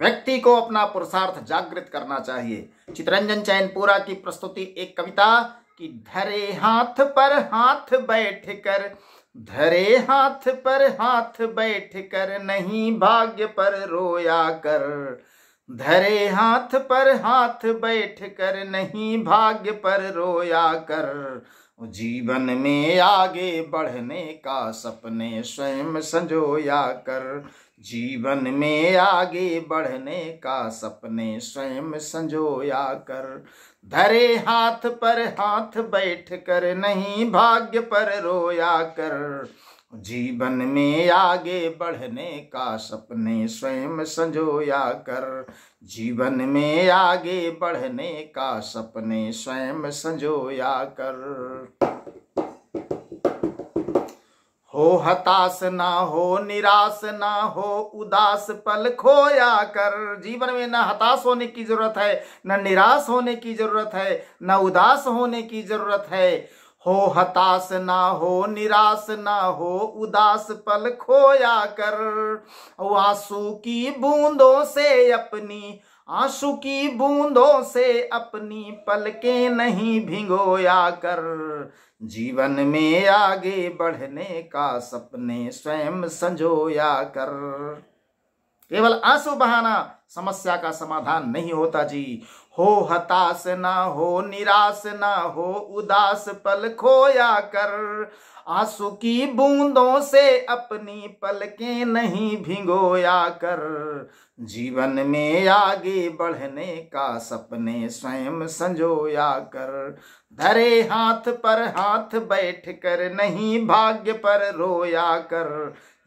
व्यक्ति को अपना पुरुषार्थ जागृत करना चाहिए चितरंजन चैनपुरा की प्रस्तुति एक कविता कि धरे हाथ पर हाथ बैठ कर धरे हाथ पर हाथ बैठ कर नहीं भाग्य पर रोया कर धरे हाथ पर हाथ बैठ कर नहीं भाग्य पर रोया कर जीवन में आगे बढ़ने का सपने स्वयं संजोया कर जीवन में आगे बढ़ने का सपने स्वयं संजोया कर धरे हाथ पर हाथ बैठ कर नहीं भाग्य पर रोया कर जीवन में आगे बढ़ने का सपने स्वयं संजोया कर जीवन में आगे बढ़ने का सपने स्वयं संजोया कर हो हताश ना हो निराश ना हो उदास पल खोया कर जीवन में ना हताश होने की जरूरत है ना निराश होने की जरूरत है ना उदास होने की जरूरत है हो हताश ना हो निराश ना हो उदास पल खोया कर आंसू की बूंदों से अपनी आंसू की बूंदों से अपनी के नहीं भिगोया कर जीवन में आगे बढ़ने का सपने स्वयं संजोया कर केवल आंसू बहाना समस्या का समाधान नहीं होता जी हो हताश ना हो निराश ना हो उदास पल खोया कर आंसू की बूंदों से अपनी पलकें नहीं भिगोया कर जीवन में आगे बढ़ने का सपने स्वयं संजोया कर धरे हाथ पर हाथ बैठ कर नहीं भाग्य पर रोया कर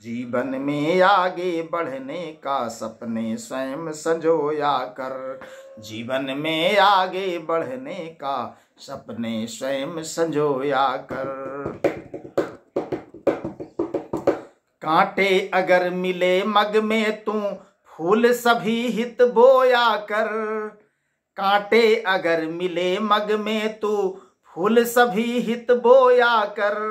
जीवन में आगे बढ़ने का सपने स्वयं संजोया कर जीवन में आगे बढ़ने का सपने स्वयं संजोया कर कांटे अगर मिले मग में तू फूल सभी हित बोया कर कांटे अगर मिले मग में तू फूल सभी हित बोया कर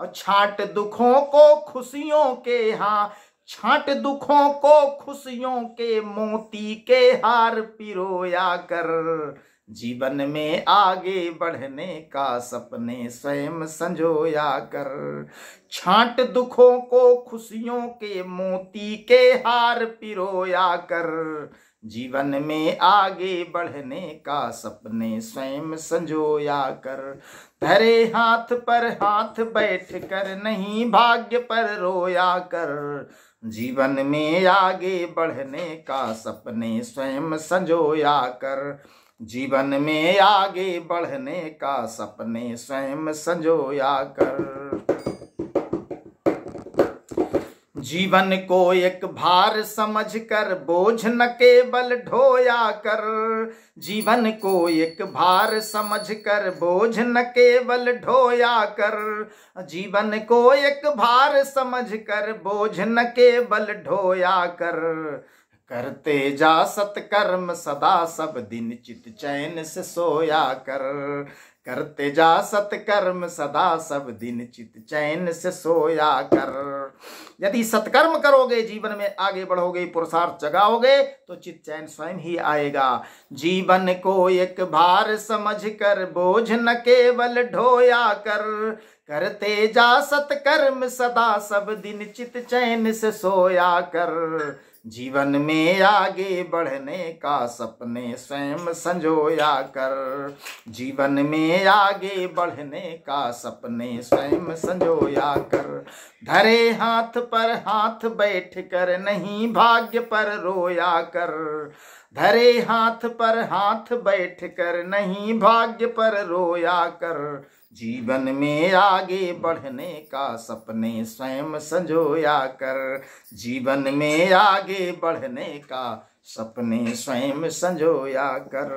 और छाट दुखों को खुशियों के हाँ छाट दुखों को खुशियों के मोती के हार पिरोया कर जीवन में आगे बढ़ने का सपने स्वयं संजोया कर छाट दुखों को खुशियों के मोती के हार पिरोया कर जीवन में आगे बढ़ने का सपने स्वयं संजोया कर धरे हाथ पर हाथ बैठ कर नहीं भाग्य पर रोया कर जीवन में आगे बढ़ने का सपने स्वयं संजोया कर जीवन में आगे बढ़ने का सपने स्वयं संजोया कर जीवन को एक भार समझ कर बोझ न केवल ढोया कर जीवन को एक भार समझ कर बोझ न केवल ढोया कर जीवन को एक भार समझ कर बोझ न केवल ढोया कर करते जा सत्कर्म सदा सब दिन चित चैन से सोया कर करते जा सत्कर्म सदा सब दिन चित चैन से सोया कर यदि सत्कर्म करोगे जीवन में आगे बढ़ोगे पुरुषार्थ जगाओगे तो चित चैन स्वयं ही आएगा जीवन को एक भार समझ कर बोझ न केवल ढोया कर करते जा सत्कर्म सदा सब दिन चित चैन से सोया कर जीवन में आगे बढ़ने का सपने स्वयं संजोया कर जीवन में आगे बढ़ने का सपने स्वयं संजोया कर धरे हाथ पर हाथ बैठ कर नहीं भाग्य पर रोया कर धरे हाथ पर हाथ बैठ कर नहीं भाग्य पर रोया कर जीवन में आगे बढ़ने का सपने स्वयं संजोया कर जीवन में आगे बढ़ने का सपने स्वयं संजोया कर